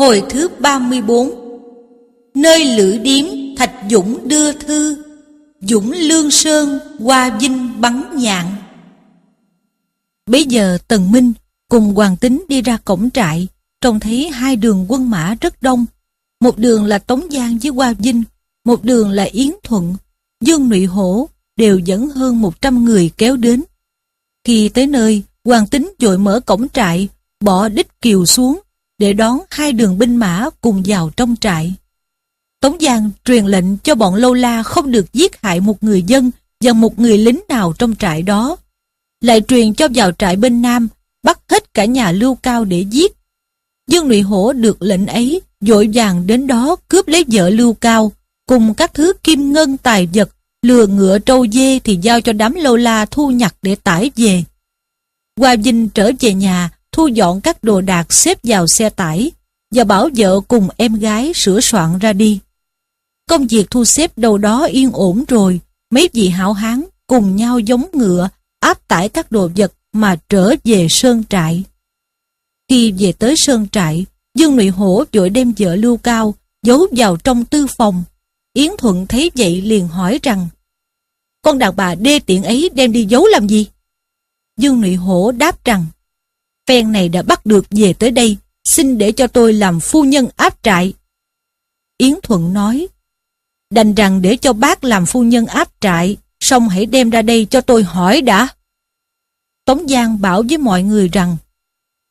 Hồi thứ 34 Nơi Lữ Điếm Thạch Dũng đưa thư Dũng Lương Sơn qua Vinh bắn nhạn Bây giờ Tần Minh cùng Hoàng Tính đi ra cổng trại Trông thấy hai đường quân mã rất đông Một đường là Tống Giang với Hoa Vinh Một đường là Yến Thuận Dương Nụy Hổ đều dẫn hơn 100 người kéo đến Khi tới nơi Hoàng Tính dội mở cổng trại Bỏ đích kiều xuống để đón hai đường binh mã cùng vào trong trại. Tống Giang truyền lệnh cho bọn lâu la không được giết hại một người dân và một người lính nào trong trại đó. Lại truyền cho vào trại bên Nam, bắt hết cả nhà lưu cao để giết. Dương Nụy Hổ được lệnh ấy, dội vàng đến đó cướp lấy vợ lưu cao, cùng các thứ kim ngân tài vật, lừa ngựa trâu dê thì giao cho đám lâu la thu nhặt để tải về. Hoa Vinh trở về nhà, thu dọn các đồ đạc xếp vào xe tải và bảo vợ cùng em gái sửa soạn ra đi. Công việc thu xếp đâu đó yên ổn rồi, mấy vị hảo hán cùng nhau giống ngựa áp tải các đồ vật mà trở về sơn trại. Khi về tới sơn trại, Dương Nụy Hổ vội đem vợ Lưu Cao giấu vào trong tư phòng. Yến Thuận thấy vậy liền hỏi rằng Con đàn bà đê tiện ấy đem đi giấu làm gì? Dương Nụy Hổ đáp rằng phen này đã bắt được về tới đây, xin để cho tôi làm phu nhân áp trại. Yến Thuận nói, đành rằng để cho bác làm phu nhân áp trại, xong hãy đem ra đây cho tôi hỏi đã. Tống Giang bảo với mọi người rằng,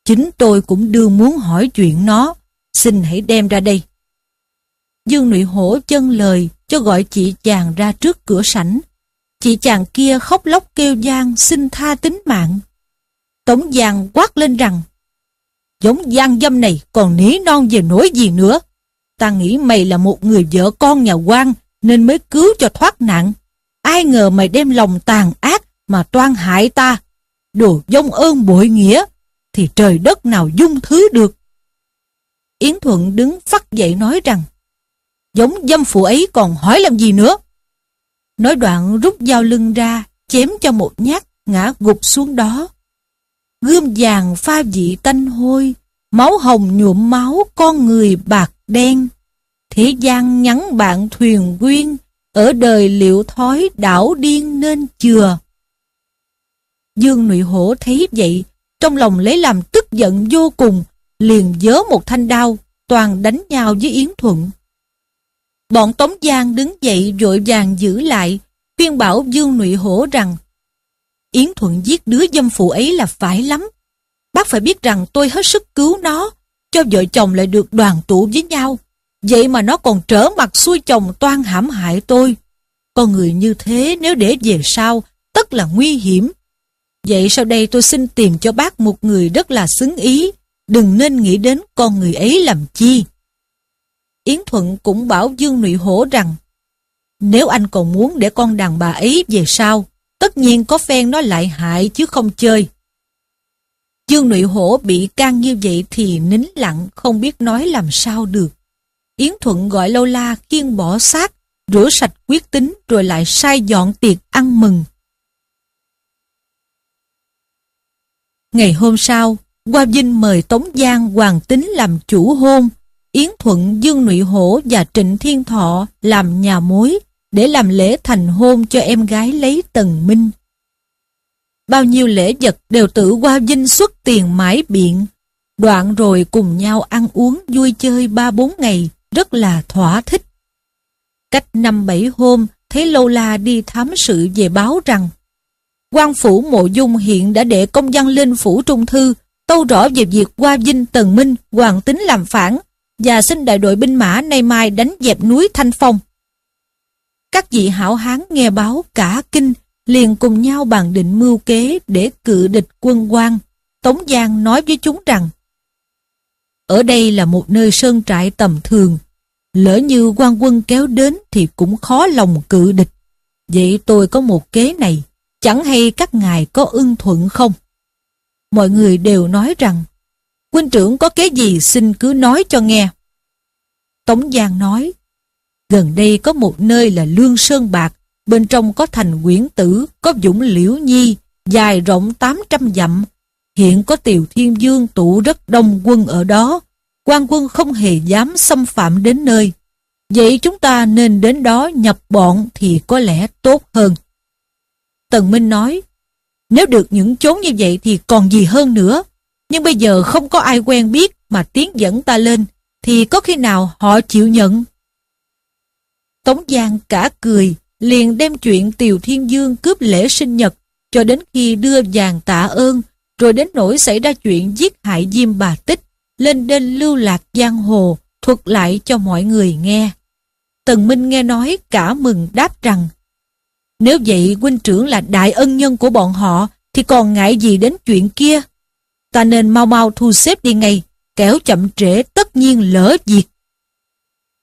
chính tôi cũng đưa muốn hỏi chuyện nó, xin hãy đem ra đây. Dương Nụy Hổ chân lời cho gọi chị chàng ra trước cửa sảnh. Chị chàng kia khóc lóc kêu gian xin tha tính mạng. Tống Giang quát lên rằng Giống Giang dâm này còn nỉ non về nỗi gì nữa Ta nghĩ mày là một người vợ con nhà quan Nên mới cứu cho thoát nạn Ai ngờ mày đem lòng tàn ác Mà toan hại ta Đồ dông ơn bội nghĩa Thì trời đất nào dung thứ được Yến Thuận đứng phát dậy nói rằng Giống dâm phụ ấy còn hỏi làm gì nữa Nói đoạn rút dao lưng ra Chém cho một nhát ngã gục xuống đó gươm vàng pha vị tanh hôi, máu hồng nhuộm máu con người bạc đen. Thế gian nhắn bạn thuyền quyên, ở đời liệu thói đảo điên nên chừa. Dương Nụy Hổ thấy vậy, trong lòng lấy làm tức giận vô cùng, liền dớ một thanh đao, toàn đánh nhau với Yến Thuận. Bọn Tống Giang đứng dậy vội vàng giữ lại, khuyên bảo Dương Nụy Hổ rằng Yến Thuận giết đứa dâm phụ ấy là phải lắm. Bác phải biết rằng tôi hết sức cứu nó, cho vợ chồng lại được đoàn tụ với nhau. Vậy mà nó còn trở mặt xuôi chồng toan hãm hại tôi. Con người như thế nếu để về sau, tất là nguy hiểm. Vậy sau đây tôi xin tìm cho bác một người rất là xứng ý, đừng nên nghĩ đến con người ấy làm chi. Yến Thuận cũng bảo Dương Nụy Hổ rằng, nếu anh còn muốn để con đàn bà ấy về sau, Tất nhiên có phen nó lại hại chứ không chơi. Dương Nụy Hổ bị can như vậy thì nín lặng, không biết nói làm sao được. Yến Thuận gọi Lâu La khiêng bỏ xác, rửa sạch quyết tính rồi lại sai dọn tiệc ăn mừng. Ngày hôm sau, Qua Vinh mời Tống Giang Hoàng Tính làm chủ hôn, Yến Thuận, Dương Nụy Hổ và Trịnh Thiên Thọ làm nhà mối để làm lễ thành hôn cho em gái lấy Tần Minh. Bao nhiêu lễ vật đều tự qua dinh xuất tiền mãi biện, đoạn rồi cùng nhau ăn uống vui chơi ba bốn ngày, rất là thỏa thích. Cách năm bảy hôm, thấy Lâu La đi thám sự về báo rằng quan phủ mộ dung hiện đã để công văn lên phủ trung thư tâu rõ về việc qua dinh tần minh hoàng tính làm phản và xin đại đội binh mã nay mai đánh dẹp núi thanh phong các vị hảo hán nghe báo cả kinh, liền cùng nhau bàn định mưu kế để cự địch quân quan. Tống Giang nói với chúng rằng, ở đây là một nơi sơn trại tầm thường, lỡ như quan quân kéo đến thì cũng khó lòng cự địch. Vậy tôi có một kế này, chẳng hay các ngài có ưng thuận không? Mọi người đều nói rằng, huynh trưởng có kế gì xin cứ nói cho nghe. Tống Giang nói, Gần đây có một nơi là Lương Sơn Bạc, bên trong có thành quyển tử, có dũng liễu nhi, dài rộng 800 dặm. Hiện có Tiều Thiên Dương tụ rất đông quân ở đó, quan quân không hề dám xâm phạm đến nơi. Vậy chúng ta nên đến đó nhập bọn thì có lẽ tốt hơn. Tần Minh nói, nếu được những chốn như vậy thì còn gì hơn nữa. Nhưng bây giờ không có ai quen biết mà tiến dẫn ta lên, thì có khi nào họ chịu nhận Tống Giang cả cười, liền đem chuyện Tiều Thiên Dương cướp lễ sinh nhật, cho đến khi đưa vàng tạ ơn, rồi đến nỗi xảy ra chuyện giết hại Diêm Bà Tích, lên đến lưu lạc giang hồ, thuật lại cho mọi người nghe. Tần Minh nghe nói cả mừng đáp rằng, nếu vậy huynh trưởng là đại ân nhân của bọn họ, thì còn ngại gì đến chuyện kia. Ta nên mau mau thu xếp đi ngay, kẻo chậm trễ tất nhiên lỡ việc.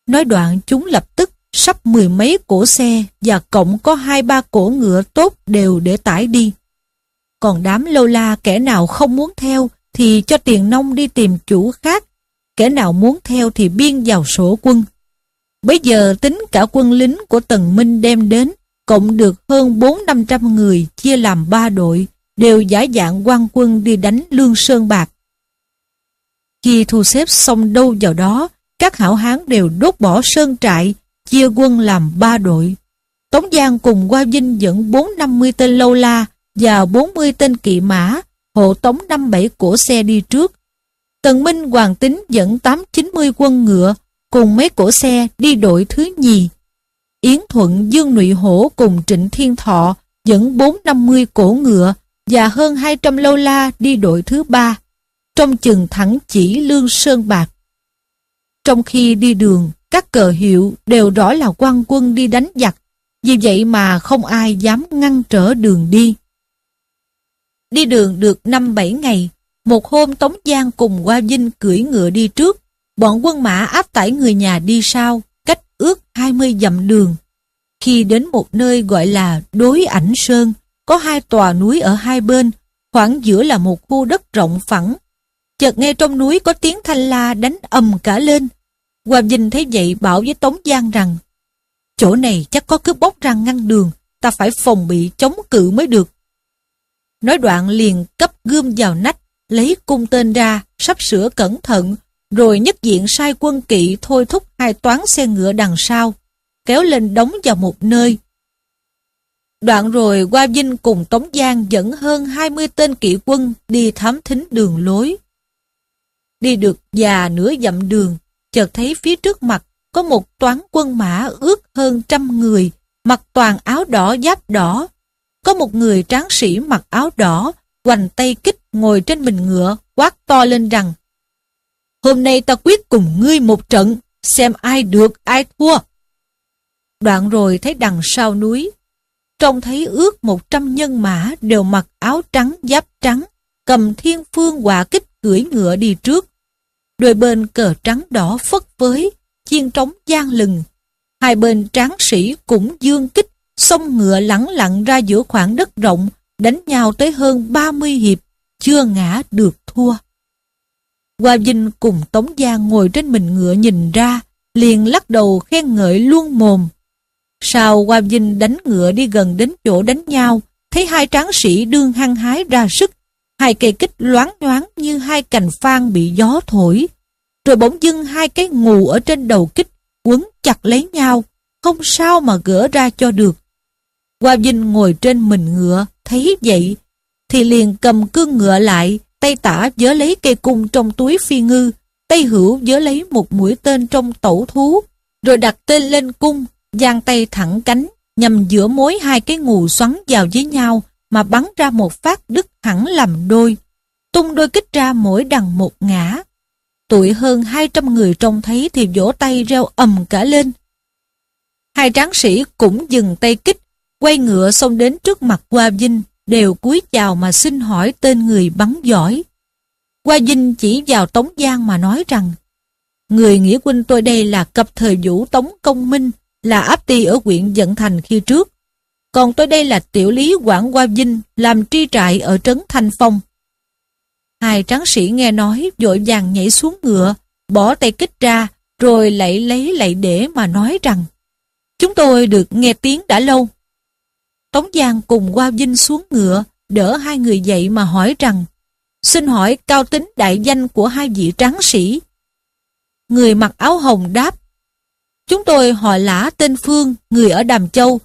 Nói đoạn chúng lập tức sắp mười mấy cổ xe và cộng có hai ba cổ ngựa tốt đều để tải đi. Còn đám lâu la kẻ nào không muốn theo thì cho tiền nông đi tìm chủ khác, kẻ nào muốn theo thì biên vào sổ quân. Bây giờ tính cả quân lính của Tần Minh đem đến, cộng được hơn bốn năm trăm người chia làm ba đội, đều giả dạng quan quân đi đánh Lương Sơn Bạc. Khi thu xếp xong đâu vào đó, các hảo hán đều đốt bỏ sơn trại, chia quân làm ba đội. Tống Giang cùng qua Vinh dẫn 450 tên lâu la và 40 tên kỵ mã, hộ tống 57 cổ xe đi trước. Tần Minh Hoàng Tính dẫn 890 quân ngựa cùng mấy cổ xe đi đội thứ nhì. Yến Thuận Dương Nụy Hổ cùng Trịnh Thiên Thọ dẫn 450 cổ ngựa và hơn 200 lâu la đi đội thứ ba, trong chừng thẳng chỉ Lương Sơn Bạc. Trong khi đi đường, các cờ hiệu đều rõ là quan quân đi đánh giặc, vì vậy mà không ai dám ngăn trở đường đi. Đi đường được 5-7 ngày, một hôm Tống Giang cùng Hoa Vinh cưỡi ngựa đi trước, bọn quân mã áp tải người nhà đi sau, cách ước 20 dặm đường. Khi đến một nơi gọi là Đối Ảnh Sơn, có hai tòa núi ở hai bên, khoảng giữa là một khu đất rộng phẳng. Chợt nghe trong núi có tiếng thanh la đánh ầm cả lên, Hoàng Vinh thấy vậy bảo với Tống Giang rằng Chỗ này chắc có cướp bóc răng ngăn đường Ta phải phòng bị chống cự mới được Nói đoạn liền cấp gươm vào nách Lấy cung tên ra Sắp sửa cẩn thận Rồi nhất diện sai quân kỵ Thôi thúc hai toán xe ngựa đằng sau Kéo lên đóng vào một nơi Đoạn rồi qua Vinh cùng Tống Giang dẫn hơn 20 tên kỵ quân đi thám thính đường lối. Đi được già nửa dặm đường, chợt thấy phía trước mặt có một toán quân mã ước hơn trăm người, mặc toàn áo đỏ giáp đỏ. Có một người tráng sĩ mặc áo đỏ, hoành tay kích ngồi trên mình ngựa, quát to lên rằng Hôm nay ta quyết cùng ngươi một trận, xem ai được ai thua. Đoạn rồi thấy đằng sau núi, trông thấy ước một trăm nhân mã đều mặc áo trắng giáp trắng, cầm thiên phương quả kích cưỡi ngựa đi trước, đôi bên cờ trắng đỏ phất với, chiên trống gian lừng. Hai bên tráng sĩ cũng dương kích, sông ngựa lẳng lặng ra giữa khoảng đất rộng, đánh nhau tới hơn 30 hiệp, chưa ngã được thua. Hoa Vinh cùng Tống Giang ngồi trên mình ngựa nhìn ra, liền lắc đầu khen ngợi luôn mồm. Sau Hoa Vinh đánh ngựa đi gần đến chỗ đánh nhau, thấy hai tráng sĩ đương hăng hái ra sức, Hai cây kích loáng nhoáng như hai cành phan bị gió thổi. Rồi bỗng dưng hai cái ngù ở trên đầu kích quấn chặt lấy nhau, không sao mà gỡ ra cho được. Hoa Vinh ngồi trên mình ngựa, thấy vậy, thì liền cầm cương ngựa lại, tay tả dớ lấy cây cung trong túi phi ngư, tay hữu dớ lấy một mũi tên trong tẩu thú, rồi đặt tên lên cung, giang tay thẳng cánh, nhằm giữa mối hai cái ngù xoắn vào với nhau mà bắn ra một phát đứt hẳn làm đôi, tung đôi kích ra mỗi đằng một ngã. tuổi hơn 200 người trông thấy thì vỗ tay reo ầm cả lên. Hai tráng sĩ cũng dừng tay kích, quay ngựa xông đến trước mặt Qua Vinh, đều cúi chào mà xin hỏi tên người bắn giỏi. Qua Vinh chỉ vào Tống Giang mà nói rằng, Người nghĩa quân tôi đây là cập thời vũ Tống Công Minh, là áp ti ở huyện Dận Thành khi trước. Còn tôi đây là tiểu lý Quảng Hoa Vinh, làm tri trại ở trấn Thanh Phong. Hai tráng sĩ nghe nói, vội vàng nhảy xuống ngựa, bỏ tay kích ra, rồi lại lấy lại để mà nói rằng Chúng tôi được nghe tiếng đã lâu. Tống Giang cùng Hoa Vinh xuống ngựa, đỡ hai người dậy mà hỏi rằng Xin hỏi cao tính đại danh của hai vị tráng sĩ. Người mặc áo hồng đáp Chúng tôi họ lã tên Phương, người ở Đàm Châu,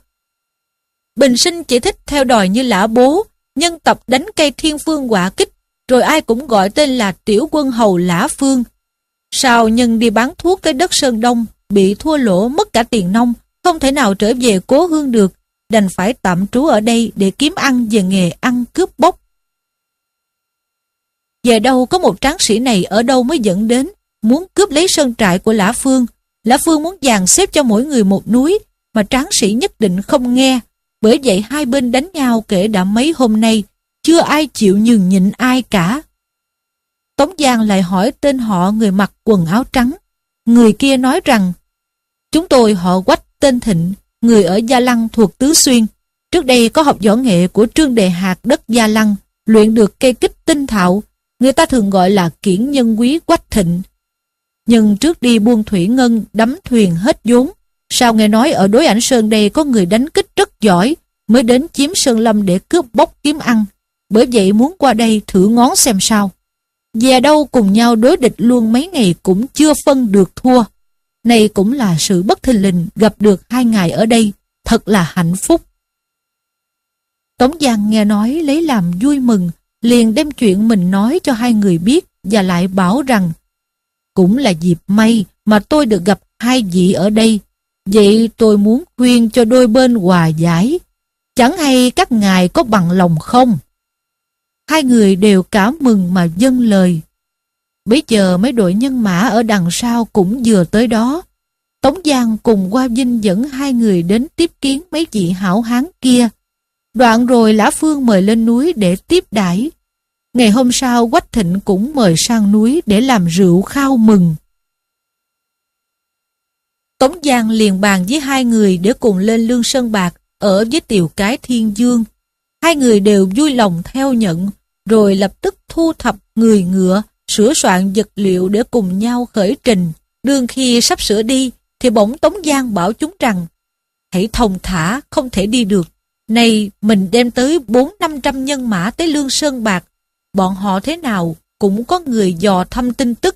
Bình sinh chỉ thích theo đòi như lã bố, nhân tập đánh cây thiên phương quả kích, rồi ai cũng gọi tên là tiểu quân hầu lã phương. Sao nhân đi bán thuốc tới đất Sơn Đông, bị thua lỗ mất cả tiền nông, không thể nào trở về cố hương được, đành phải tạm trú ở đây để kiếm ăn về nghề ăn cướp bóc. Về đâu có một tráng sĩ này ở đâu mới dẫn đến, muốn cướp lấy sơn trại của Lã Phương. Lã Phương muốn dàn xếp cho mỗi người một núi, mà tráng sĩ nhất định không nghe, bởi vậy hai bên đánh nhau kể đã mấy hôm nay, chưa ai chịu nhường nhịn ai cả. Tống Giang lại hỏi tên họ người mặc quần áo trắng. Người kia nói rằng, chúng tôi họ quách tên Thịnh, người ở Gia Lăng thuộc Tứ Xuyên. Trước đây có học võ nghệ của Trương Đề hạt đất Gia Lăng, luyện được cây kích tinh thạo, người ta thường gọi là kiển nhân quý quách thịnh. Nhưng trước đi buôn thủy ngân, đắm thuyền hết vốn, Sao nghe nói ở đối ảnh Sơn đây có người đánh kích rất giỏi, mới đến chiếm Sơn Lâm để cướp bóc kiếm ăn. Bởi vậy muốn qua đây thử ngón xem sao. Về đâu cùng nhau đối địch luôn mấy ngày cũng chưa phân được thua. Này cũng là sự bất thình lình gặp được hai ngài ở đây, thật là hạnh phúc. Tống Giang nghe nói lấy làm vui mừng, liền đem chuyện mình nói cho hai người biết và lại bảo rằng cũng là dịp may mà tôi được gặp hai vị ở đây Vậy tôi muốn khuyên cho đôi bên hòa giải. Chẳng hay các ngài có bằng lòng không? Hai người đều cảm mừng mà dâng lời. Bây giờ mấy đội nhân mã ở đằng sau cũng vừa tới đó. Tống Giang cùng qua Vinh dẫn hai người đến tiếp kiến mấy vị hảo hán kia. Đoạn rồi Lã Phương mời lên núi để tiếp đãi. Ngày hôm sau Quách Thịnh cũng mời sang núi để làm rượu khao mừng. Tống Giang liền bàn với hai người để cùng lên Lương Sơn Bạc ở với tiểu cái Thiên Dương. Hai người đều vui lòng theo nhận, rồi lập tức thu thập người ngựa, sửa soạn vật liệu để cùng nhau khởi trình. Đương khi sắp sửa đi, thì bỗng Tống Giang bảo chúng rằng, hãy thông thả, không thể đi được. Này, mình đem tới bốn năm trăm nhân mã tới Lương Sơn Bạc, bọn họ thế nào cũng có người dò thăm tin tức.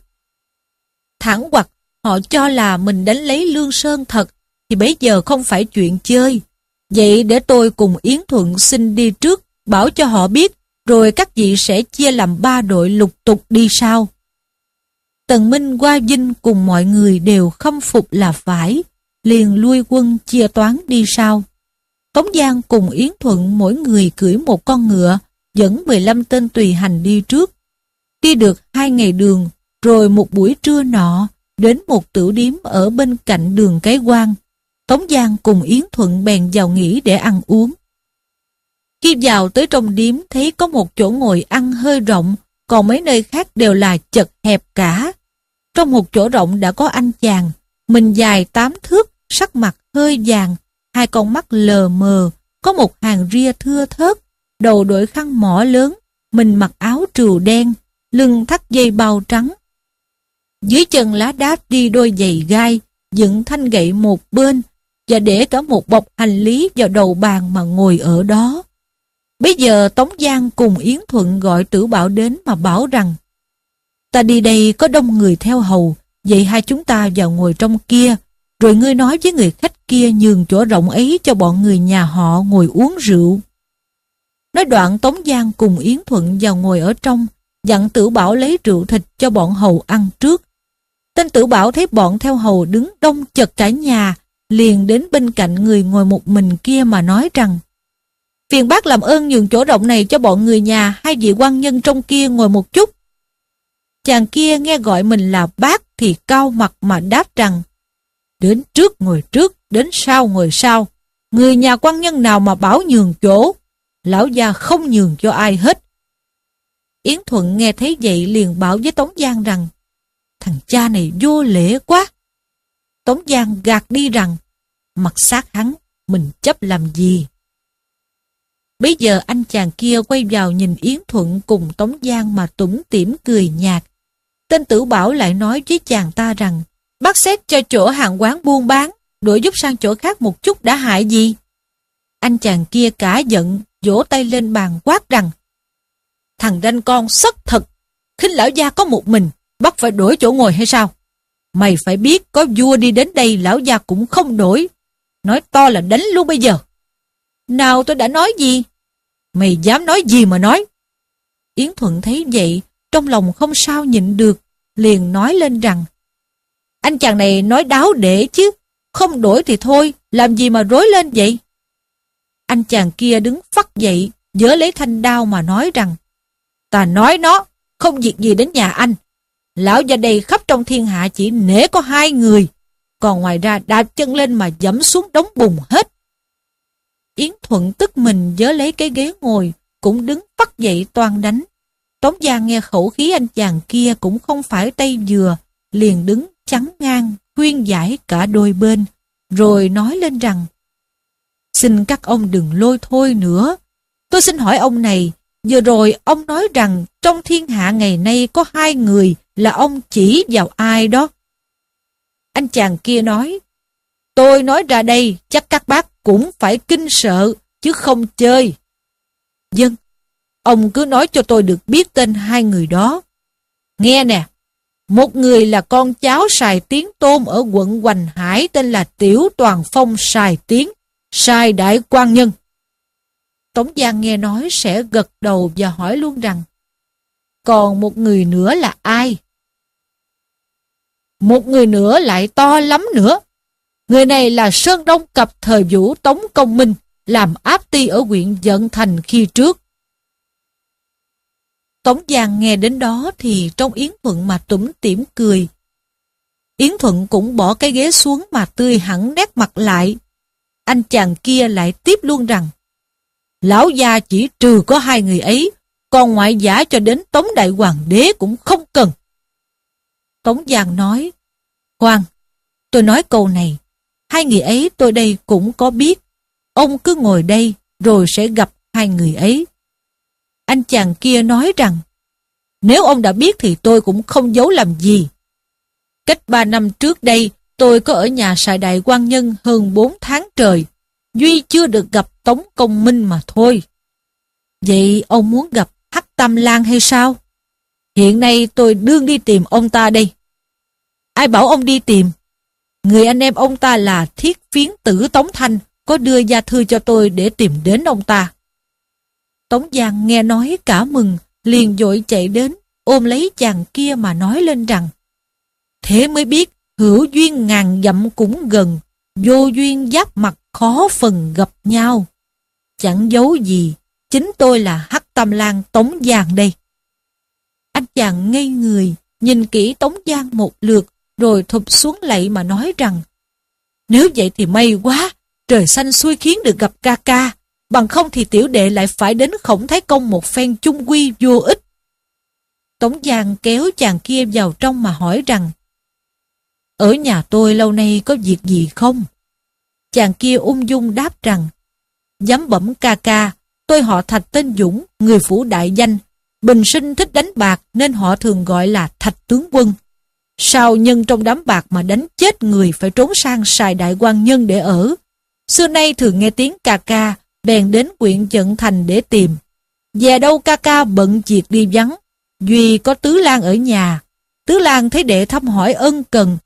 Thẳng hoặc Họ cho là mình đánh lấy Lương Sơn thật, thì bây giờ không phải chuyện chơi. Vậy để tôi cùng Yến Thuận xin đi trước, bảo cho họ biết, rồi các vị sẽ chia làm ba đội lục tục đi sau. Tần Minh qua vinh cùng mọi người đều khâm phục là phải, liền lui quân chia toán đi sau. Tống Giang cùng Yến Thuận mỗi người cưỡi một con ngựa, dẫn 15 tên tùy hành đi trước. Đi được hai ngày đường, rồi một buổi trưa nọ, đến một tiểu điếm ở bên cạnh đường Cái quan Tống Giang cùng Yến Thuận bèn vào nghỉ để ăn uống. Khi vào tới trong điếm thấy có một chỗ ngồi ăn hơi rộng, còn mấy nơi khác đều là chật hẹp cả. Trong một chỗ rộng đã có anh chàng, mình dài tám thước, sắc mặt hơi vàng, hai con mắt lờ mờ, có một hàng ria thưa thớt, đầu đội khăn mỏ lớn, mình mặc áo trừu đen, lưng thắt dây bao trắng, dưới chân lá đáp đi đôi giày gai, dựng thanh gậy một bên và để cả một bọc hành lý vào đầu bàn mà ngồi ở đó. Bây giờ Tống Giang cùng Yến Thuận gọi tử bảo đến mà bảo rằng Ta đi đây có đông người theo hầu, vậy hai chúng ta vào ngồi trong kia, rồi ngươi nói với người khách kia nhường chỗ rộng ấy cho bọn người nhà họ ngồi uống rượu. Nói đoạn Tống Giang cùng Yến Thuận vào ngồi ở trong, dặn tử bảo lấy rượu thịt cho bọn hầu ăn trước, Tên tử bảo thấy bọn theo hầu đứng đông chật cả nhà, liền đến bên cạnh người ngồi một mình kia mà nói rằng Phiền bác làm ơn nhường chỗ rộng này cho bọn người nhà hai vị quan nhân trong kia ngồi một chút. Chàng kia nghe gọi mình là bác thì cao mặt mà đáp rằng Đến trước ngồi trước, đến sau ngồi sau. Người nhà quan nhân nào mà bảo nhường chỗ, lão gia không nhường cho ai hết. Yến Thuận nghe thấy vậy liền bảo với Tống Giang rằng Thằng cha này vô lễ quá. Tống Giang gạt đi rằng, mặt sát hắn, mình chấp làm gì? Bây giờ anh chàng kia quay vào nhìn Yến Thuận cùng Tống Giang mà tủm tỉm cười nhạt. Tên tử bảo lại nói với chàng ta rằng, bác xét cho chỗ hàng quán buôn bán, đuổi giúp sang chỗ khác một chút đã hại gì? Anh chàng kia cả giận, vỗ tay lên bàn quát rằng, thằng ranh con sất thật, khinh lão gia có một mình, bắt phải đổi chỗ ngồi hay sao? Mày phải biết có vua đi đến đây lão gia cũng không đổi. Nói to là đánh luôn bây giờ. Nào tôi đã nói gì? Mày dám nói gì mà nói? Yến Thuận thấy vậy, trong lòng không sao nhịn được, liền nói lên rằng Anh chàng này nói đáo để chứ, không đổi thì thôi, làm gì mà rối lên vậy? Anh chàng kia đứng phắt dậy, dỡ lấy thanh đao mà nói rằng Ta nói nó, không việc gì đến nhà anh, Lão già đầy khắp trong thiên hạ chỉ nể có hai người, còn ngoài ra đạp chân lên mà dẫm xuống đống bùn hết. Yến Thuận tức mình dớ lấy cái ghế ngồi, cũng đứng bắt dậy toan đánh. Tống Giang nghe khẩu khí anh chàng kia cũng không phải tay dừa, liền đứng chắn ngang, khuyên giải cả đôi bên, rồi nói lên rằng Xin các ông đừng lôi thôi nữa. Tôi xin hỏi ông này, vừa rồi ông nói rằng trong thiên hạ ngày nay có hai người là ông chỉ vào ai đó. Anh chàng kia nói, tôi nói ra đây chắc các bác cũng phải kinh sợ chứ không chơi. Dân, ông cứ nói cho tôi được biết tên hai người đó. Nghe nè, một người là con cháu xài tiếng tôm ở quận Hoành Hải tên là Tiểu Toàn Phong xài tiếng xài Đại quan Nhân. Tống Giang nghe nói sẽ gật đầu và hỏi luôn rằng Còn một người nữa là ai? Một người nữa lại to lắm nữa. Người này là Sơn Đông Cập thời Vũ Tống Công Minh, làm áp ti ở huyện Dận Thành khi trước. Tống Giang nghe đến đó thì trong Yến Thuận mà tủm tỉm cười. Yến Thuận cũng bỏ cái ghế xuống mà tươi hẳn nét mặt lại. Anh chàng kia lại tiếp luôn rằng Lão gia chỉ trừ có hai người ấy, còn ngoại giả cho đến Tống Đại Hoàng đế cũng không cần. Tống Giang nói, Khoan, tôi nói câu này, hai người ấy tôi đây cũng có biết. Ông cứ ngồi đây rồi sẽ gặp hai người ấy. Anh chàng kia nói rằng, nếu ông đã biết thì tôi cũng không giấu làm gì. Cách ba năm trước đây, tôi có ở nhà Sài Đại quan Nhân hơn bốn tháng trời. Duy chưa được gặp Tống Công Minh mà thôi. Vậy ông muốn gặp Hắc Tam Lan hay sao? Hiện nay tôi đương đi tìm ông ta đây. Ai bảo ông đi tìm? Người anh em ông ta là thiết phiến tử Tống Thanh có đưa gia thư cho tôi để tìm đến ông ta. Tống Giang nghe nói cả mừng, liền dội chạy đến, ôm lấy chàng kia mà nói lên rằng Thế mới biết, hữu duyên ngàn dặm cũng gần, vô duyên giáp mặt khó phần gặp nhau. Chẳng giấu gì, chính tôi là Hắc Tam Lan Tống Giang đây. Anh chàng ngây người, nhìn kỹ Tống Giang một lượt, rồi thụp xuống lạy mà nói rằng Nếu vậy thì may quá, trời xanh xui khiến được gặp ca ca, bằng không thì tiểu đệ lại phải đến khổng thái công một phen chung quy vô ích. Tống Giang kéo chàng kia vào trong mà hỏi rằng Ở nhà tôi lâu nay có việc gì không? Chàng kia ung dung đáp rằng Dám bẩm ca ca, tôi họ Thạch tên Dũng, người phủ đại danh. Bình sinh thích đánh bạc nên họ thường gọi là Thạch tướng quân. Sao nhân trong đám bạc mà đánh chết người phải trốn sang xài đại quan nhân để ở? Xưa nay thường nghe tiếng ca ca, bèn đến quyện Trận Thành để tìm. Về đâu ca ca bận việc đi vắng, Duy có Tứ lang ở nhà. Tứ lang thấy đệ thăm hỏi ân cần.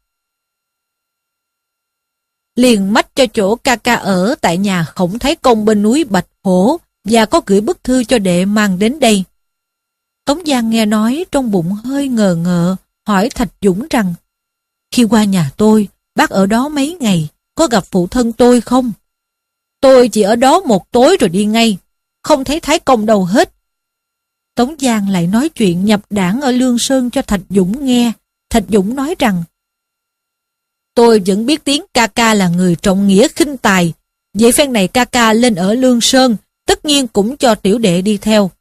Liền mách cho chỗ ca ca ở tại nhà khổng thấy công bên núi Bạch Hổ và có gửi bức thư cho đệ mang đến đây. Tống Giang nghe nói trong bụng hơi ngờ ngờ hỏi Thạch Dũng rằng Khi qua nhà tôi, bác ở đó mấy ngày, có gặp phụ thân tôi không? Tôi chỉ ở đó một tối rồi đi ngay, không thấy Thái Công đâu hết. Tống Giang lại nói chuyện nhập đảng ở Lương Sơn cho Thạch Dũng nghe. Thạch Dũng nói rằng Tôi vẫn biết tiếng ca ca là người trọng nghĩa khinh tài. Vậy phen này ca ca lên ở Lương Sơn, tất nhiên cũng cho tiểu đệ đi theo.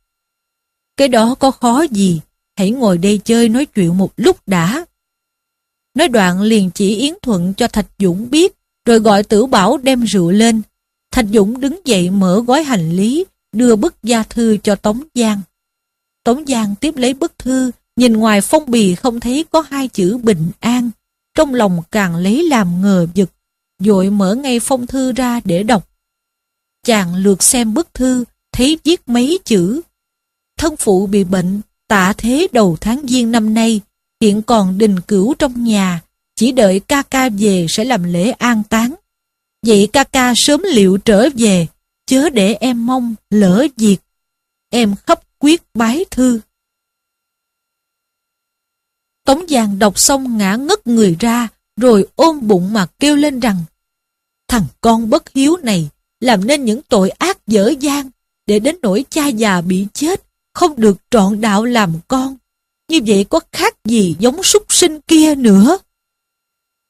Cái đó có khó gì, hãy ngồi đây chơi nói chuyện một lúc đã. Nói đoạn liền chỉ Yến Thuận cho Thạch Dũng biết, rồi gọi Tử Bảo đem rượu lên. Thạch Dũng đứng dậy mở gói hành lý, đưa bức gia thư cho Tống Giang. Tống Giang tiếp lấy bức thư, nhìn ngoài phong bì không thấy có hai chữ bình an. Trong lòng càng lấy làm ngờ vực, dội mở ngay phong thư ra để đọc. Chàng lượt xem bức thư, thấy viết mấy chữ. Thân phụ bị bệnh, tạ thế đầu tháng giêng năm nay, hiện còn đình cửu trong nhà, chỉ đợi ca ca về sẽ làm lễ an táng. Vậy ca ca sớm liệu trở về, chớ để em mong lỡ diệt Em khắp quyết bái thư. Tống Giang đọc xong ngã ngất người ra, rồi ôm bụng mà kêu lên rằng Thằng con bất hiếu này, làm nên những tội ác dở dang, để đến nỗi cha già bị chết, không được trọn đạo làm con. Như vậy có khác gì giống súc sinh kia nữa.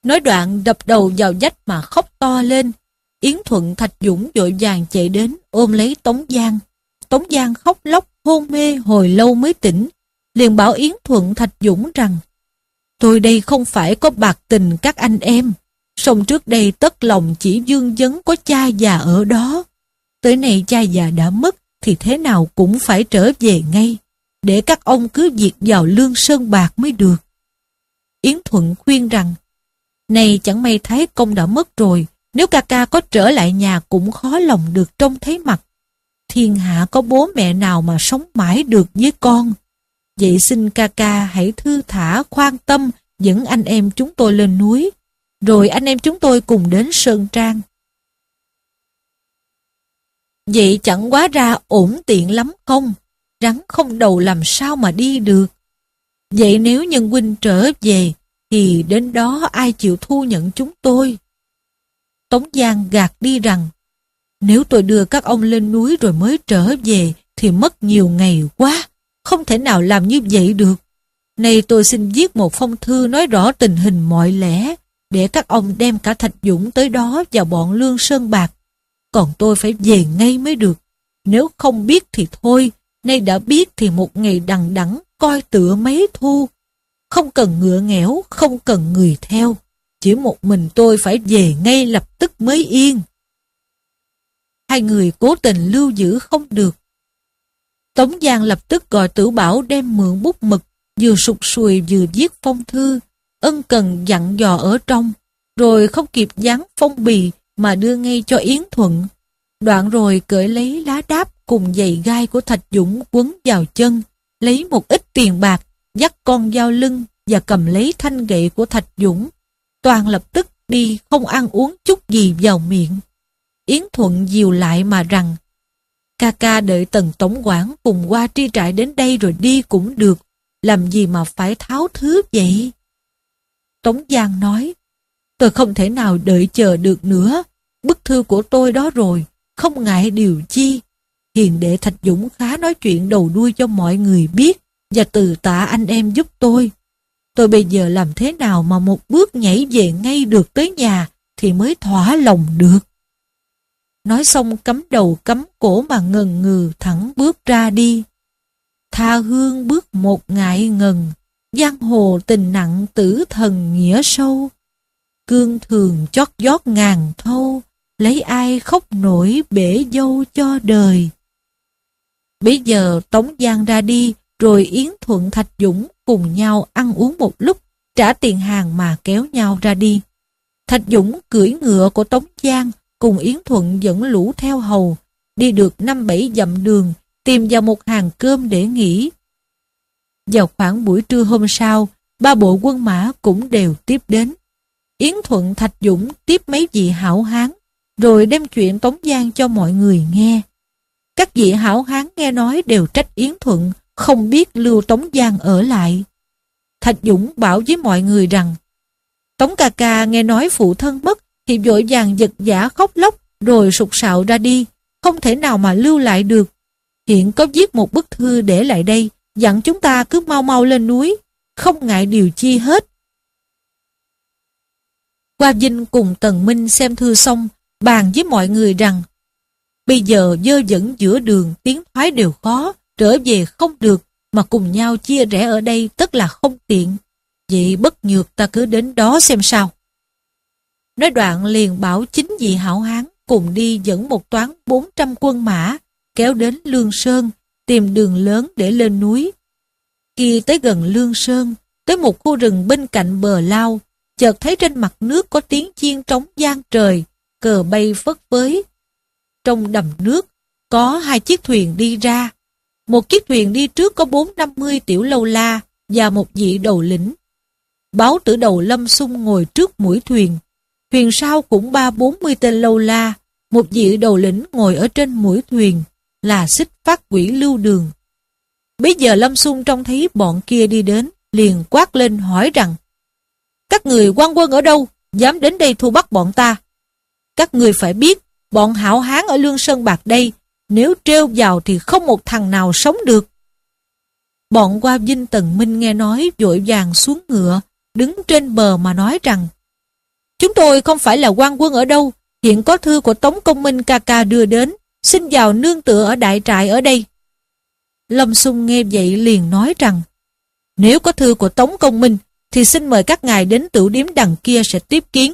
Nói đoạn đập đầu vào dách mà khóc to lên. Yến Thuận Thạch Dũng vội vàng chạy đến ôm lấy Tống Giang. Tống Giang khóc lóc hôn mê hồi lâu mới tỉnh. Liền bảo Yến Thuận Thạch Dũng rằng Tôi đây không phải có bạc tình các anh em. Song trước đây tất lòng chỉ dương dấn có cha già ở đó. Tới nay cha già đã mất, thì thế nào cũng phải trở về ngay, để các ông cứ việc vào lương sơn bạc mới được. Yến Thuận khuyên rằng, này chẳng may thấy Công đã mất rồi, nếu ca ca có trở lại nhà cũng khó lòng được trông thấy mặt. Thiên hạ có bố mẹ nào mà sống mãi được với con. Vậy xin ca ca hãy thư thả khoan tâm dẫn anh em chúng tôi lên núi. Rồi anh em chúng tôi cùng đến Sơn Trang. Vậy chẳng quá ra ổn tiện lắm không? Rắn không đầu làm sao mà đi được. Vậy nếu nhân huynh trở về, thì đến đó ai chịu thu nhận chúng tôi? Tống Giang gạt đi rằng, nếu tôi đưa các ông lên núi rồi mới trở về, thì mất nhiều ngày quá, không thể nào làm như vậy được. Nay tôi xin viết một phong thư nói rõ tình hình mọi lẽ, để các ông đem cả Thạch Dũng tới đó và bọn Lương Sơn Bạc còn tôi phải về ngay mới được. Nếu không biết thì thôi, nay đã biết thì một ngày đằng đẵng coi tựa mấy thu. Không cần ngựa nghẽo, không cần người theo. Chỉ một mình tôi phải về ngay lập tức mới yên. Hai người cố tình lưu giữ không được. Tống Giang lập tức gọi tử bảo đem mượn bút mực, vừa sụt sùi vừa viết phong thư, ân cần dặn dò ở trong, rồi không kịp dán phong bì mà đưa ngay cho Yến Thuận. Đoạn rồi cởi lấy lá đáp cùng giày gai của Thạch Dũng quấn vào chân, lấy một ít tiền bạc, dắt con dao lưng và cầm lấy thanh gậy của Thạch Dũng. Toàn lập tức đi không ăn uống chút gì vào miệng. Yến Thuận dìu lại mà rằng, ca ca đợi tần tổng quản cùng qua tri trại đến đây rồi đi cũng được, làm gì mà phải tháo thứ vậy? Tống Giang nói, tôi không thể nào đợi chờ được nữa, bức thư của tôi đó rồi, không ngại điều chi. Hiền đệ Thạch Dũng khá nói chuyện đầu đuôi cho mọi người biết và từ tạ anh em giúp tôi. Tôi bây giờ làm thế nào mà một bước nhảy về ngay được tới nhà thì mới thỏa lòng được. Nói xong cấm đầu cấm cổ mà ngần ngừ thẳng bước ra đi. Tha hương bước một ngại ngần, giang hồ tình nặng tử thần nghĩa sâu. Cương thường chót giót ngàn thâu, lấy ai khóc nổi bể dâu cho đời. Bây giờ Tống Giang ra đi, rồi Yến Thuận Thạch Dũng cùng nhau ăn uống một lúc, trả tiền hàng mà kéo nhau ra đi. Thạch Dũng cưỡi ngựa của Tống Giang cùng Yến Thuận dẫn lũ theo hầu, đi được năm bảy dặm đường, tìm vào một hàng cơm để nghỉ. Vào khoảng buổi trưa hôm sau, ba bộ quân mã cũng đều tiếp đến. Yến Thuận Thạch Dũng tiếp mấy vị hảo hán rồi đem chuyện Tống Giang cho mọi người nghe. Các vị hảo hán nghe nói đều trách Yến Thuận, không biết lưu Tống Giang ở lại. Thạch Dũng bảo với mọi người rằng, Tống ca ca nghe nói phụ thân mất thì vội vàng giật giả khóc lóc rồi sụt sạo ra đi, không thể nào mà lưu lại được. Hiện có viết một bức thư để lại đây, dặn chúng ta cứ mau mau lên núi, không ngại điều chi hết. Qua Vinh cùng Tần Minh xem thư xong, bàn với mọi người rằng bây giờ dơ dẫn giữa đường tiến thoái đều khó, trở về không được, mà cùng nhau chia rẽ ở đây tất là không tiện. Vậy bất nhược ta cứ đến đó xem sao. Nói đoạn liền bảo chính vị hảo hán cùng đi dẫn một toán 400 quân mã, kéo đến Lương Sơn, tìm đường lớn để lên núi. Khi tới gần Lương Sơn, tới một khu rừng bên cạnh bờ lao, chợt thấy trên mặt nước có tiếng chiên trống gian trời, cờ bay phất phới. Trong đầm nước, có hai chiếc thuyền đi ra. Một chiếc thuyền đi trước có bốn năm mươi tiểu lâu la và một vị đầu lĩnh. Báo tử đầu lâm sung ngồi trước mũi thuyền. Thuyền sau cũng ba bốn mươi tên lâu la. Một vị đầu lĩnh ngồi ở trên mũi thuyền là xích phát quỷ lưu đường. Bây giờ Lâm Xung trông thấy bọn kia đi đến, liền quát lên hỏi rằng Các người quan quân ở đâu, dám đến đây thu bắt bọn ta? Các người phải biết, bọn hảo hán ở Lương Sơn Bạc đây, nếu treo vào thì không một thằng nào sống được. Bọn qua Vinh Tần Minh nghe nói vội vàng xuống ngựa, đứng trên bờ mà nói rằng Chúng tôi không phải là quan quân ở đâu, hiện có thư của Tống Công Minh ca ca đưa đến, xin vào nương tựa ở đại trại ở đây. Lâm Xung nghe vậy liền nói rằng Nếu có thư của Tống Công Minh thì xin mời các ngài đến tửu điếm đằng kia sẽ tiếp kiến.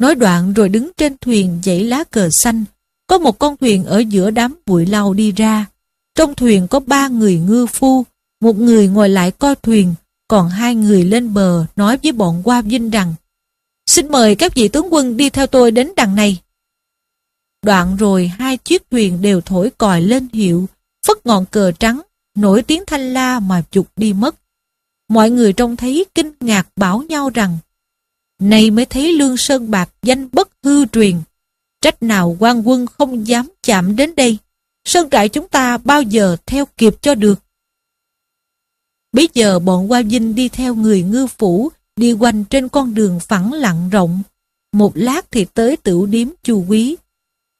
Nói đoạn rồi đứng trên thuyền dãy lá cờ xanh. Có một con thuyền ở giữa đám bụi lau đi ra. Trong thuyền có ba người ngư phu, một người ngồi lại coi thuyền, còn hai người lên bờ nói với bọn qua vinh rằng Xin mời các vị tướng quân đi theo tôi đến đằng này. Đoạn rồi hai chiếc thuyền đều thổi còi lên hiệu, phất ngọn cờ trắng, nổi tiếng thanh la mà chục đi mất. Mọi người trông thấy kinh ngạc bảo nhau rằng Nay mới thấy lương sơn bạc danh bất hư truyền. Trách nào quan quân không dám chạm đến đây. Sơn trại chúng ta bao giờ theo kịp cho được. Bây giờ bọn Hoa Vinh đi theo người ngư phủ, đi quanh trên con đường phẳng lặng rộng. Một lát thì tới tửu điếm chu quý.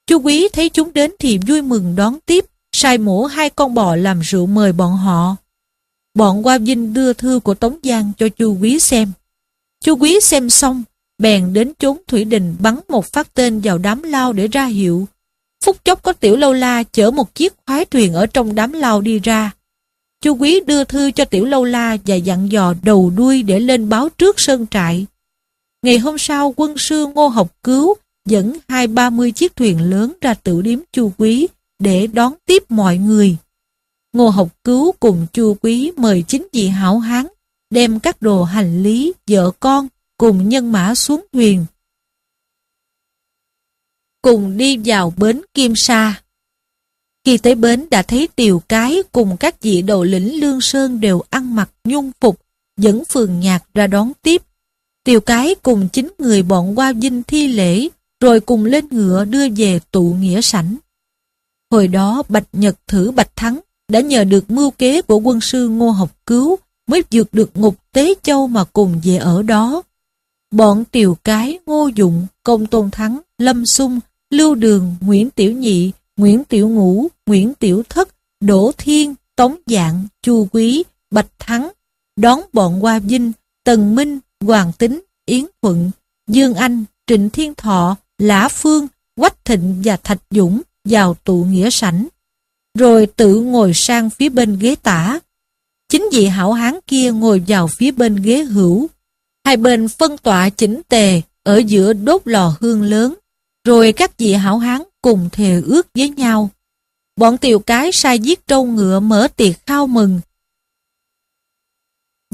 chu quý thấy chúng đến thì vui mừng đón tiếp, sai mổ hai con bò làm rượu mời bọn họ. Bọn Hoa Vinh đưa thư của Tống Giang cho chu quý xem. Chú Quý xem xong, bèn đến chốn Thủy Đình bắn một phát tên vào đám lao để ra hiệu. phúc chốc có Tiểu Lâu La chở một chiếc khoái thuyền ở trong đám lao đi ra. Chú Quý đưa thư cho Tiểu Lâu La và dặn dò đầu đuôi để lên báo trước sơn trại. Ngày hôm sau, quân sư Ngô Học Cứu dẫn hai ba mươi chiếc thuyền lớn ra tử điếm Chu Quý để đón tiếp mọi người. Ngô Học Cứu cùng Chu Quý mời chính vị hảo hán đem các đồ hành lý, vợ con cùng nhân mã xuống thuyền. Cùng đi vào bến Kim Sa. Khi tới bến đã thấy tiều cái cùng các vị đầu lĩnh Lương Sơn đều ăn mặc nhung phục, dẫn phường nhạc ra đón tiếp. Tiều cái cùng chính người bọn qua dinh thi lễ, rồi cùng lên ngựa đưa về tụ nghĩa sảnh. Hồi đó Bạch Nhật thử Bạch Thắng đã nhờ được mưu kế của quân sư Ngô Học Cứu mới vượt được ngục Tế Châu mà cùng về ở đó. Bọn Tiều Cái, Ngô Dụng, Công Tôn Thắng, Lâm Sung, Lưu Đường, Nguyễn Tiểu Nhị, Nguyễn Tiểu Ngũ, Nguyễn Tiểu Thất, Đỗ Thiên, Tống Dạng, Chu Quý, Bạch Thắng, đón bọn Hoa Vinh, Tần Minh, Hoàng Tính, Yến Thuận, Dương Anh, Trịnh Thiên Thọ, Lã Phương, Quách Thịnh và Thạch Dũng vào tụ nghĩa sảnh. Rồi tự ngồi sang phía bên ghế tả, Chính vị hảo hán kia ngồi vào phía bên ghế hữu. Hai bên phân tọa chỉnh tề, ở giữa đốt lò hương lớn. Rồi các vị hảo hán cùng thề ước với nhau. Bọn tiểu cái sai giết trâu ngựa mở tiệc khao mừng.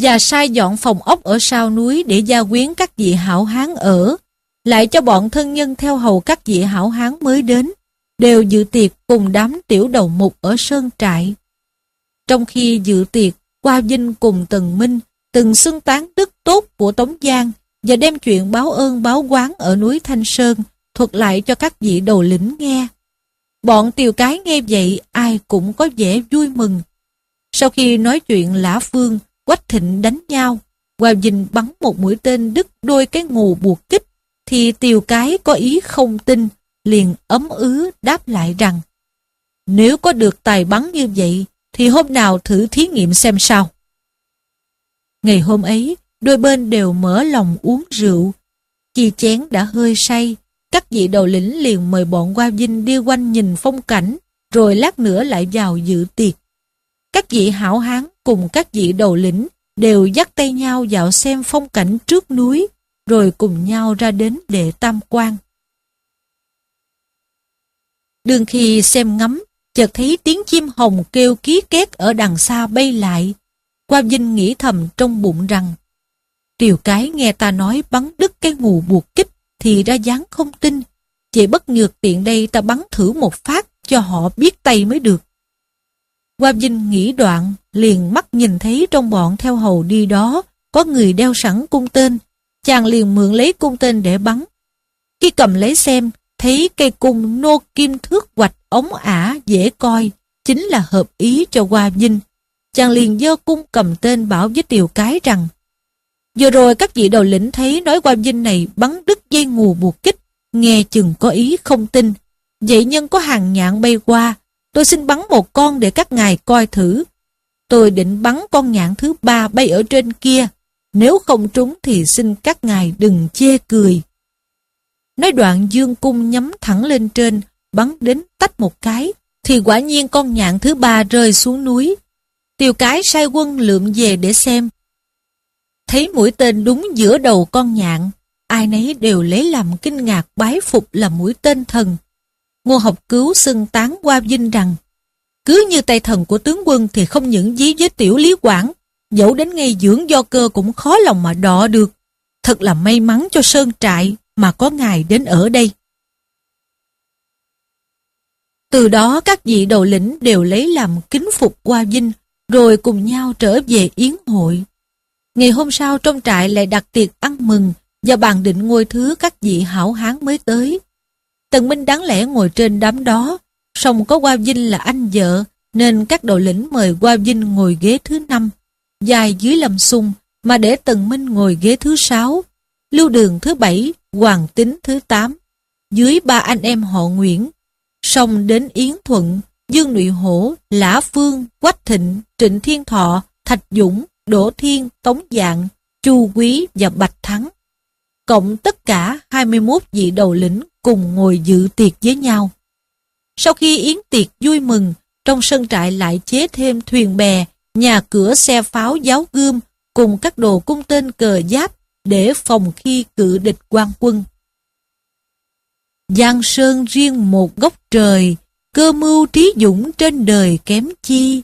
Và sai dọn phòng ốc ở sau núi để gia quyến các vị hảo hán ở. Lại cho bọn thân nhân theo hầu các vị hảo hán mới đến đều dự tiệc cùng đám tiểu đầu mục ở sơn trại. Trong khi dự tiệc, qua dinh cùng Tần Minh, từng xưng tán đức tốt của Tống Giang và đem chuyện báo ơn báo quán ở núi Thanh Sơn thuật lại cho các vị đầu lĩnh nghe. Bọn tiều cái nghe vậy ai cũng có vẻ vui mừng. Sau khi nói chuyện Lã Phương, Quách Thịnh đánh nhau, Hoàng Dinh bắn một mũi tên đứt đôi cái ngù buộc kích, thì tiều cái có ý không tin, liền ấm ứ đáp lại rằng nếu có được tài bắn như vậy thì hôm nào thử thí nghiệm xem sao. Ngày hôm ấy, đôi bên đều mở lòng uống rượu. Chi chén đã hơi say, các vị đầu lĩnh liền mời bọn qua dinh đi quanh nhìn phong cảnh, rồi lát nữa lại vào dự tiệc. Các vị hảo hán cùng các vị đầu lĩnh đều dắt tay nhau dạo xem phong cảnh trước núi, rồi cùng nhau ra đến để tam quan. đường khi xem ngắm chợt thấy tiếng chim hồng kêu ký két ở đằng xa bay lại. Qua Vinh nghĩ thầm trong bụng rằng, Triều cái nghe ta nói bắn đứt cái ngù buộc kích thì ra dáng không tin. Chỉ bất nhược tiện đây ta bắn thử một phát cho họ biết tay mới được. Qua Vinh nghĩ đoạn, liền mắt nhìn thấy trong bọn theo hầu đi đó, có người đeo sẵn cung tên. Chàng liền mượn lấy cung tên để bắn. Khi cầm lấy xem, thấy cây cung nô kim thước hoạch ống ả dễ coi, chính là hợp ý cho Hoa Vinh. Chàng liền dơ cung cầm tên bảo với Tiều Cái rằng Vừa rồi các vị đầu lĩnh thấy nói Hoa Vinh này bắn đứt dây ngù buộc kích, nghe chừng có ý không tin. Vậy nhân có hàng nhạn bay qua, tôi xin bắn một con để các ngài coi thử. Tôi định bắn con nhạn thứ ba bay ở trên kia, nếu không trúng thì xin các ngài đừng chê cười. Nói đoạn dương cung nhắm thẳng lên trên, bắn đến tách một cái, thì quả nhiên con nhạn thứ ba rơi xuống núi. Tiêu cái sai quân lượm về để xem. Thấy mũi tên đúng giữa đầu con nhạn, ai nấy đều lấy làm kinh ngạc bái phục là mũi tên thần. Ngô học cứu xưng tán qua vinh rằng, cứ như tay thần của tướng quân thì không những dí với tiểu lý quảng, dẫu đến ngay dưỡng do cơ cũng khó lòng mà đọ được. Thật là may mắn cho sơn trại mà có ngài đến ở đây. Từ đó các vị đầu lĩnh đều lấy làm kính phục qua dinh, rồi cùng nhau trở về yến hội. Ngày hôm sau trong trại lại đặt tiệc ăn mừng và bàn định ngôi thứ các vị hảo hán mới tới. Tần Minh đáng lẽ ngồi trên đám đó, song có Qua Vinh là anh vợ, nên các đầu lĩnh mời Qua Vinh ngồi ghế thứ năm, dài dưới lầm sung, mà để Tần Minh ngồi ghế thứ sáu, lưu đường thứ bảy, Hoàng Tính thứ 8, dưới ba anh em họ Nguyễn, song đến Yến Thuận, Dương Nụy Hổ, Lã Phương, Quách Thịnh, Trịnh Thiên Thọ, Thạch Dũng, Đỗ Thiên, Tống Dạng, Chu Quý và Bạch Thắng. Cộng tất cả 21 vị đầu lĩnh cùng ngồi dự tiệc với nhau. Sau khi yến tiệc vui mừng, trong sân trại lại chế thêm thuyền bè, nhà cửa xe pháo giáo gươm cùng các đồ cung tên cờ giáp để phòng khi cự địch quan quân. Giang Sơn riêng một góc trời, cơ mưu trí dũng trên đời kém chi,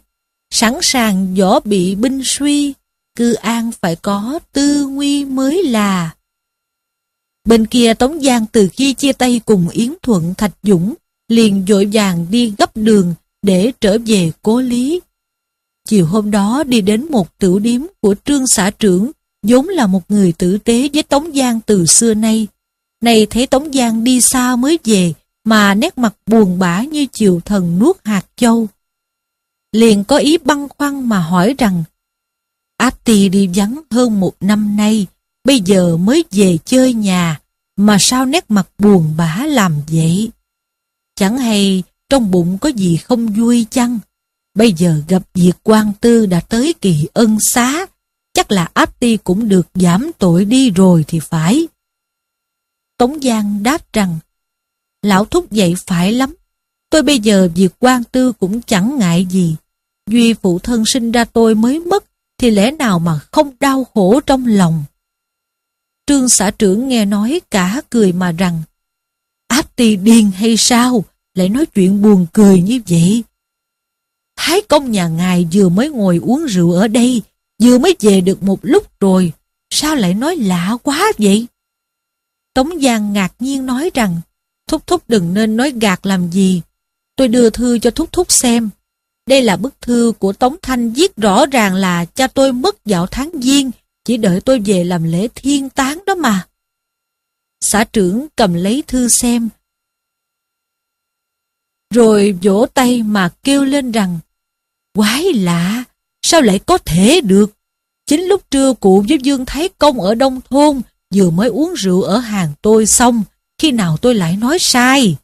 sẵn sàng võ bị binh suy, cư an phải có tư nguy mới là. Bên kia Tống Giang từ khi chia tay cùng Yến Thuận Thạch Dũng, liền dội vàng đi gấp đường để trở về cố lý. Chiều hôm đó đi đến một tiểu điếm của trương xã trưởng vốn là một người tử tế với Tống Giang từ xưa nay. Này thấy Tống Giang đi xa mới về, mà nét mặt buồn bã như chiều thần nuốt hạt châu. Liền có ý băn khoăn mà hỏi rằng, tì đi vắng hơn một năm nay, bây giờ mới về chơi nhà, mà sao nét mặt buồn bã làm vậy? Chẳng hay trong bụng có gì không vui chăng? Bây giờ gặp việc quan tư đã tới kỳ ân xá, chắc là ti cũng được giảm tội đi rồi thì phải. Tống Giang đáp rằng, lão thúc dậy phải lắm, tôi bây giờ việc quan tư cũng chẳng ngại gì, duy phụ thân sinh ra tôi mới mất, thì lẽ nào mà không đau khổ trong lòng. Trương xã trưởng nghe nói cả cười mà rằng, ti điên hay sao, lại nói chuyện buồn cười như vậy. Thái công nhà ngài vừa mới ngồi uống rượu ở đây, Vừa mới về được một lúc rồi, sao lại nói lạ quá vậy? Tống Giang ngạc nhiên nói rằng, Thúc Thúc đừng nên nói gạt làm gì. Tôi đưa thư cho Thúc Thúc xem. Đây là bức thư của Tống Thanh viết rõ ràng là cha tôi mất dạo tháng giêng, chỉ đợi tôi về làm lễ thiên táng đó mà. Xã trưởng cầm lấy thư xem. Rồi vỗ tay mà kêu lên rằng, quái lạ, Sao lại có thể được? Chính lúc trưa cụ với Dương Thái Công ở Đông Thôn vừa mới uống rượu ở hàng tôi xong, khi nào tôi lại nói sai?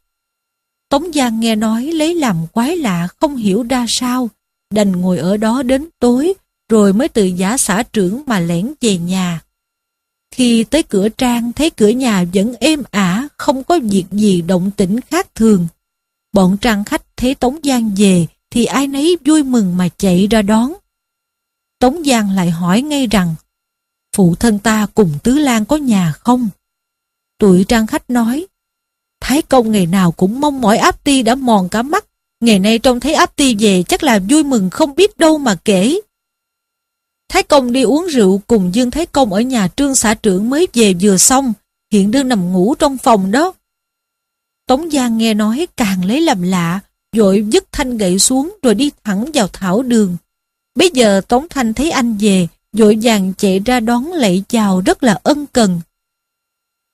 Tống Giang nghe nói lấy làm quái lạ không hiểu ra sao, đành ngồi ở đó đến tối, rồi mới từ giả xã trưởng mà lẻn về nhà. Khi tới cửa trang thấy cửa nhà vẫn êm ả, không có việc gì động tĩnh khác thường. Bọn trang khách thấy Tống Giang về thì ai nấy vui mừng mà chạy ra đón. Tống Giang lại hỏi ngay rằng Phụ thân ta cùng Tứ Lan có nhà không? Tuổi trang khách nói Thái công ngày nào cũng mong mỏi áp ti đã mòn cả mắt Ngày nay trông thấy áp ti về chắc là vui mừng không biết đâu mà kể Thái công đi uống rượu cùng Dương Thái công ở nhà trương xã trưởng mới về vừa xong Hiện đương nằm ngủ trong phòng đó Tống Giang nghe nói càng lấy làm lạ dội dứt thanh gậy xuống rồi đi thẳng vào thảo đường Bây giờ Tống Thanh thấy anh về, vội vàng chạy ra đón lạy chào rất là ân cần.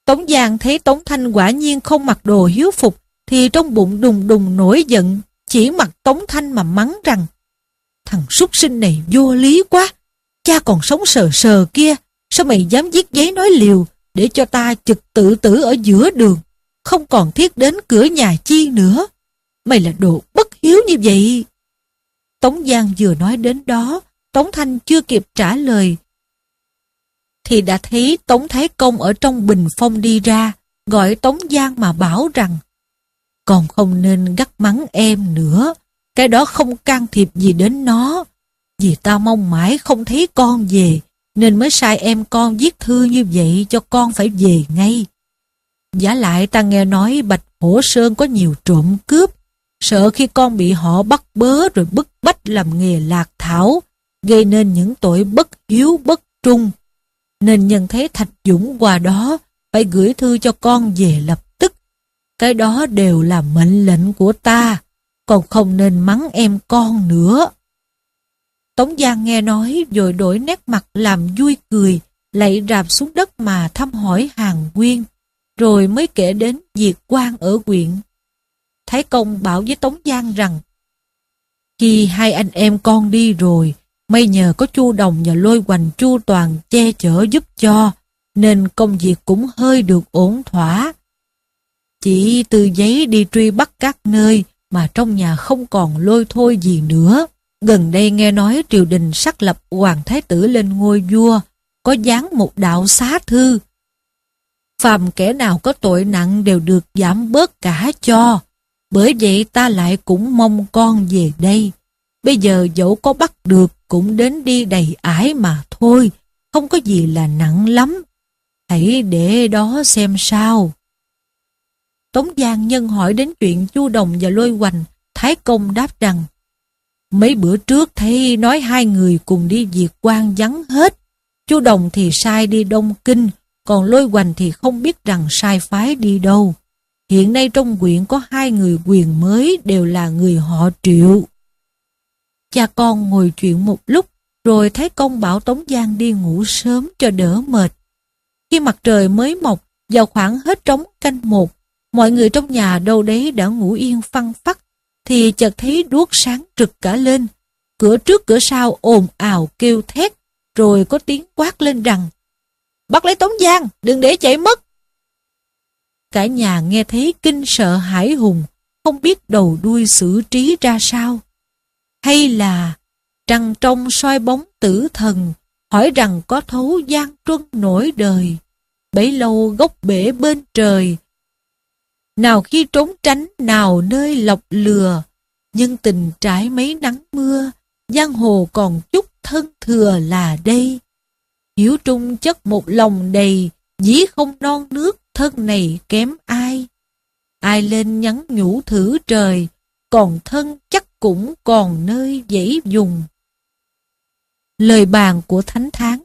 Tống Giang thấy Tống Thanh quả nhiên không mặc đồ hiếu phục, thì trong bụng đùng đùng nổi giận, chỉ mặt Tống Thanh mà mắng rằng Thằng súc sinh này vô lý quá, cha còn sống sờ sờ kia, sao mày dám viết giấy nói liều để cho ta trực tự tử ở giữa đường, không còn thiết đến cửa nhà chi nữa. Mày là đồ bất hiếu như vậy. Tống Giang vừa nói đến đó, Tống Thanh chưa kịp trả lời. Thì đã thấy Tống Thái Công ở trong bình phong đi ra, gọi Tống Giang mà bảo rằng Còn không nên gắt mắng em nữa, cái đó không can thiệp gì đến nó. Vì ta mong mãi không thấy con về, nên mới sai em con viết thư như vậy cho con phải về ngay. Giả lại ta nghe nói Bạch Hổ Sơn có nhiều trộm cướp, sợ khi con bị họ bắt bớ rồi bức bách làm nghề lạc thảo, gây nên những tội bất hiếu bất trung. Nên nhận thấy Thạch Dũng qua đó phải gửi thư cho con về lập tức. Cái đó đều là mệnh lệnh của ta, còn không nên mắng em con nữa. Tống Giang nghe nói rồi đổi nét mặt làm vui cười, lạy rạp xuống đất mà thăm hỏi hàng nguyên rồi mới kể đến việc quan ở quyện Thái Công bảo với Tống Giang rằng Khi hai anh em con đi rồi, may nhờ có Chu Đồng và Lôi Hoành Chu Toàn che chở giúp cho, nên công việc cũng hơi được ổn thỏa. Chỉ từ giấy đi truy bắt các nơi mà trong nhà không còn lôi thôi gì nữa. Gần đây nghe nói triều đình sắc lập Hoàng Thái Tử lên ngôi vua, có dán một đạo xá thư. Phàm kẻ nào có tội nặng đều được giảm bớt cả cho. Bởi vậy ta lại cũng mong con về đây. Bây giờ dẫu có bắt được cũng đến đi đầy ải mà thôi, không có gì là nặng lắm. Hãy để đó xem sao. Tống Giang nhân hỏi đến chuyện Chu Đồng và Lôi Hoành, Thái Công đáp rằng Mấy bữa trước thấy nói hai người cùng đi diệt quan vắng hết, Chu Đồng thì sai đi Đông Kinh, còn Lôi Hoành thì không biết rằng sai phái đi đâu. Hiện nay trong quyện có hai người quyền mới đều là người họ triệu. Cha con ngồi chuyện một lúc, rồi thấy công bảo Tống Giang đi ngủ sớm cho đỡ mệt. Khi mặt trời mới mọc, vào khoảng hết trống canh một, mọi người trong nhà đâu đấy đã ngủ yên phăng phắc, thì chợt thấy đuốc sáng trực cả lên. Cửa trước cửa sau ồn ào kêu thét, rồi có tiếng quát lên rằng Bắt lấy Tống Giang, đừng để chạy mất. Cả nhà nghe thấy kinh sợ hãi hùng, không biết đầu đuôi xử trí ra sao. Hay là trăng trong soi bóng tử thần, hỏi rằng có thấu gian truân nổi đời, bấy lâu gốc bể bên trời. Nào khi trốn tránh, nào nơi lọc lừa, nhưng tình trải mấy nắng mưa, giang hồ còn chút thân thừa là đây. Hiếu trung chất một lòng đầy, dĩ không non nước, thân này kém ai. Ai lên nhắn nhủ thử trời, còn thân chắc cũng còn nơi dễ dùng. Lời bàn của Thánh Tháng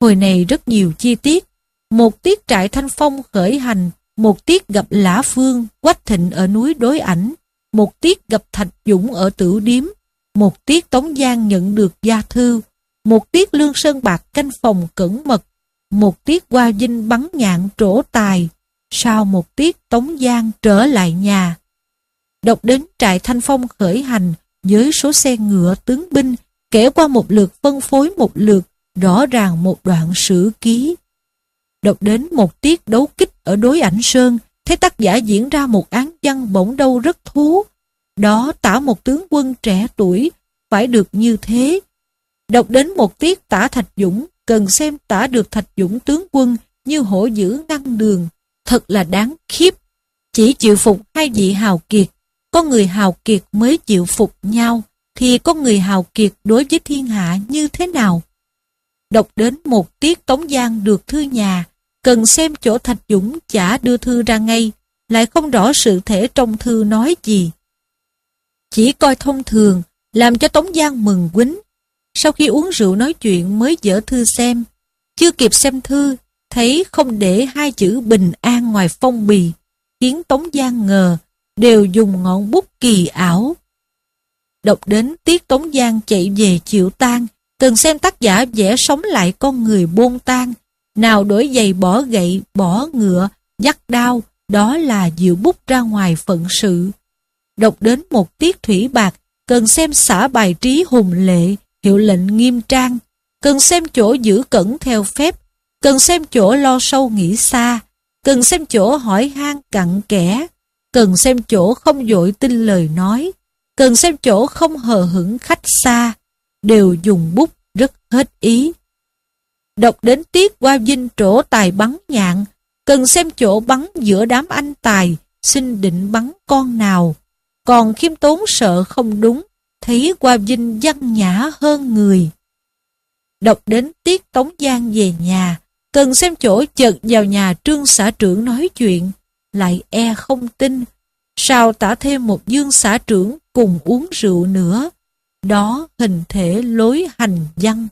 Hồi này rất nhiều chi tiết. Một tiết trại Thanh Phong khởi hành, một tiết gặp Lã Phương, Quách Thịnh ở núi Đối Ảnh, một tiết gặp Thạch Dũng ở Tử Điếm, một tiết Tống Giang nhận được gia thư, một tiết Lương Sơn Bạc canh phòng cẩn mật một tiết qua dinh bắn nhạn trổ tài, sau một tiết Tống Giang trở lại nhà. Đọc đến trại Thanh Phong khởi hành với số xe ngựa tướng binh, kể qua một lượt phân phối một lượt, rõ ràng một đoạn sử ký. Đọc đến một tiết đấu kích ở đối ảnh Sơn, thấy tác giả diễn ra một án văn bỗng đâu rất thú. Đó tả một tướng quân trẻ tuổi, phải được như thế. Đọc đến một tiết tả Thạch Dũng, cần xem tả được Thạch Dũng tướng quân như hổ dữ ngăn đường, thật là đáng khiếp. Chỉ chịu phục hai vị hào kiệt, có người hào kiệt mới chịu phục nhau, thì có người hào kiệt đối với thiên hạ như thế nào? Đọc đến một tiết Tống Giang được thư nhà, cần xem chỗ Thạch Dũng chả đưa thư ra ngay, lại không rõ sự thể trong thư nói gì. Chỉ coi thông thường, làm cho Tống Giang mừng quýnh, sau khi uống rượu nói chuyện mới dở thư xem. Chưa kịp xem thư, thấy không để hai chữ bình an ngoài phong bì, khiến Tống Giang ngờ, đều dùng ngọn bút kỳ ảo. Đọc đến tiết Tống Giang chạy về chịu tan, cần xem tác giả vẽ sống lại con người buôn tan, nào đổi giày bỏ gậy, bỏ ngựa, dắt đao, đó là diệu bút ra ngoài phận sự. Đọc đến một tiết thủy bạc, cần xem xả bài trí hùng lệ, hiệu lệnh nghiêm trang, cần xem chỗ giữ cẩn theo phép, cần xem chỗ lo sâu nghĩ xa, cần xem chỗ hỏi han cặn kẽ, cần xem chỗ không dội tin lời nói, cần xem chỗ không hờ hững khách xa, đều dùng bút rất hết ý. Đọc đến tiết qua dinh chỗ tài bắn nhạn, cần xem chỗ bắn giữa đám anh tài, xin định bắn con nào. Còn khiêm tốn sợ không đúng, thấy Qua Vinh văn nhã hơn người. Đọc đến tiết Tống Giang về nhà, cần xem chỗ chợt vào nhà trương xã trưởng nói chuyện, lại e không tin, sao tả thêm một dương xã trưởng cùng uống rượu nữa. Đó hình thể lối hành văn.